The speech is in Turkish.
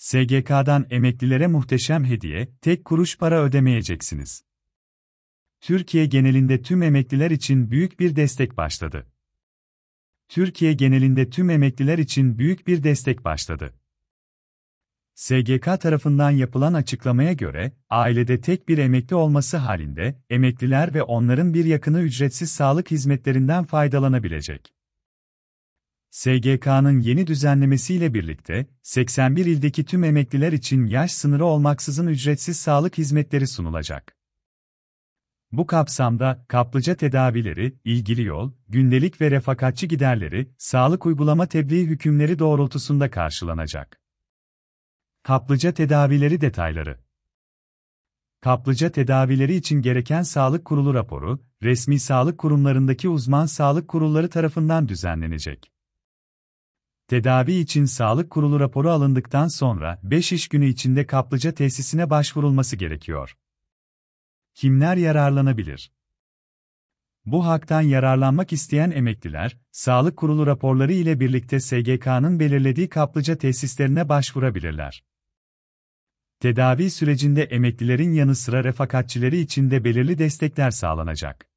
SGK'dan emeklilere muhteşem hediye, tek kuruş para ödemeyeceksiniz. Türkiye genelinde tüm emekliler için büyük bir destek başladı. Türkiye genelinde tüm emekliler için büyük bir destek başladı. SGK tarafından yapılan açıklamaya göre, ailede tek bir emekli olması halinde, emekliler ve onların bir yakını ücretsiz sağlık hizmetlerinden faydalanabilecek. SGK'nın yeni düzenlemesiyle birlikte 81 ildeki tüm emekliler için yaş sınırı olmaksızın ücretsiz sağlık hizmetleri sunulacak. Bu kapsamda kaplıca tedavileri, ilgili yol, gündelik ve refakatçi giderleri, sağlık uygulama tebliğ hükümleri doğrultusunda karşılanacak. Kaplıca tedavileri detayları Kaplıca tedavileri için gereken sağlık kurulu raporu, resmi sağlık kurumlarındaki uzman sağlık kurulları tarafından düzenlenecek. Tedavi için sağlık kurulu raporu alındıktan sonra 5 iş günü içinde kaplıca tesisine başvurulması gerekiyor. Kimler yararlanabilir? Bu haktan yararlanmak isteyen emekliler, sağlık kurulu raporları ile birlikte SGK'nın belirlediği kaplıca tesislerine başvurabilirler. Tedavi sürecinde emeklilerin yanı sıra refakatçileri için de belirli destekler sağlanacak.